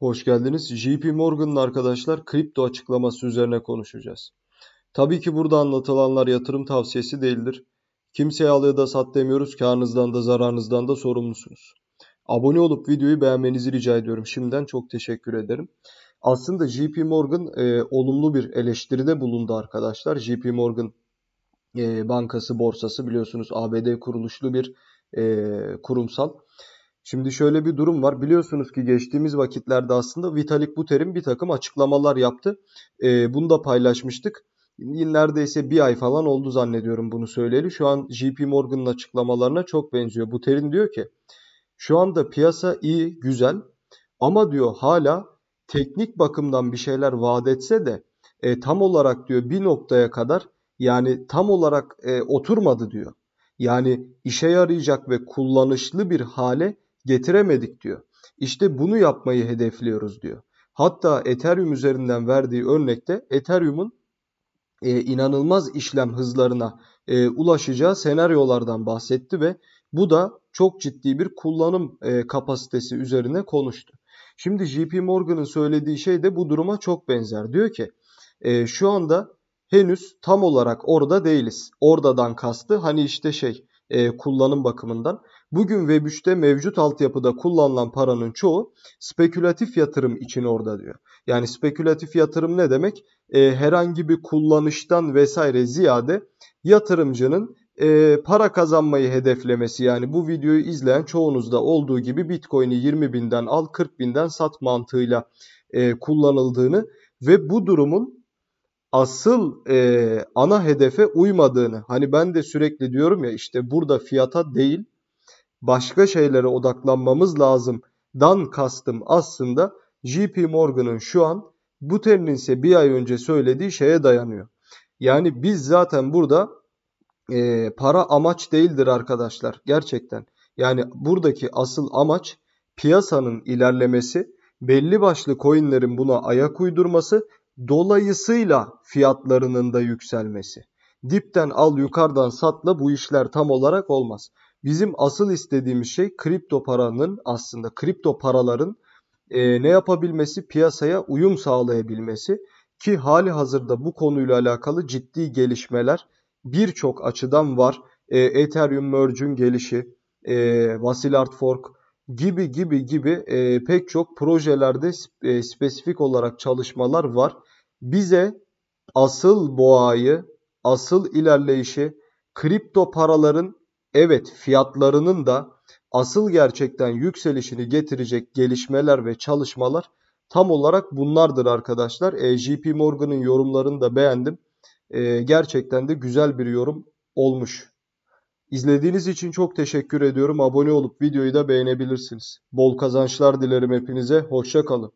Hoş geldiniz. JP Morgan'ın arkadaşlar kripto açıklaması üzerine konuşacağız. Tabii ki burada anlatılanlar yatırım tavsiyesi değildir. Kimseye al ya da sat demiyoruz. Karnınızdan da zararınızdan da sorumlusunuz. Abone olup videoyu beğenmenizi rica ediyorum. Şimdiden çok teşekkür ederim. Aslında JP Morgan e, olumlu bir eleştiride bulundu arkadaşlar. JP Morgan e, bankası, borsası biliyorsunuz ABD kuruluşlu bir e, kurumsal. Şimdi şöyle bir durum var. Biliyorsunuz ki geçtiğimiz vakitlerde aslında Vitalik Buterin bir takım açıklamalar yaptı. E, bunu da paylaşmıştık. Neredeyse bir ay falan oldu zannediyorum bunu söyleyeli. Şu an JP Morgan'ın açıklamalarına çok benziyor. Buterin diyor ki şu anda piyasa iyi, güzel ama diyor hala teknik bakımdan bir şeyler vaat etse de e, tam olarak diyor bir noktaya kadar yani tam olarak e, oturmadı diyor. Yani işe yarayacak ve kullanışlı bir hale getiremedik diyor. İşte bunu yapmayı hedefliyoruz diyor. Hatta Ethereum üzerinden verdiği örnekte Ethereum'un e, inanılmaz işlem hızlarına e, ulaşacağı senaryolardan bahsetti ve bu da çok ciddi bir kullanım e, kapasitesi üzerine konuştu. Şimdi JP Morgan'ın söylediği şey de bu duruma çok benzer. Diyor ki e, şu anda henüz tam olarak orada değiliz. Oradan kastı hani işte şey e, kullanım bakımından. Bugün Web3'te mevcut altyapıda kullanılan paranın çoğu spekülatif yatırım için orada diyor. Yani spekülatif yatırım ne demek? E, herhangi bir kullanıştan vesaire ziyade yatırımcının e, para kazanmayı hedeflemesi yani bu videoyu izleyen çoğunuzda olduğu gibi Bitcoin'i 20 binden al 40 binden sat mantığıyla e, kullanıldığını ve bu durumun asıl e, ana hedefe uymadığını hani ben de sürekli diyorum ya işte burada fiyata değil başka şeylere odaklanmamız lazım dan kastım aslında JP Morgan'ın şu an Buterin ise bir ay önce söylediği şeye dayanıyor. Yani biz zaten burada e, para amaç değildir arkadaşlar gerçekten. Yani buradaki asıl amaç piyasanın ilerlemesi, belli başlı coinlerin buna ayak uydurması Dolayısıyla fiyatlarının da yükselmesi. Dipten al yukarıdan satla bu işler tam olarak olmaz. Bizim asıl istediğimiz şey kripto paranın aslında kripto paraların e, ne yapabilmesi piyasaya uyum sağlayabilmesi ki hali hazırda bu konuyla alakalı ciddi gelişmeler birçok açıdan var. E, Ethereum Merge'ün gelişi, e, Vasil Artfork, gibi gibi gibi e, pek çok projelerde e, spesifik olarak çalışmalar var. Bize asıl boğayı, asıl ilerleyişi, kripto paraların evet fiyatlarının da asıl gerçekten yükselişini getirecek gelişmeler ve çalışmalar tam olarak bunlardır arkadaşlar. E, JP Morgan'ın yorumlarını da beğendim. E, gerçekten de güzel bir yorum olmuş. İzlediğiniz için çok teşekkür ediyorum. Abone olup videoyu da beğenebilirsiniz. Bol kazançlar dilerim hepinize. Hoşça kalın.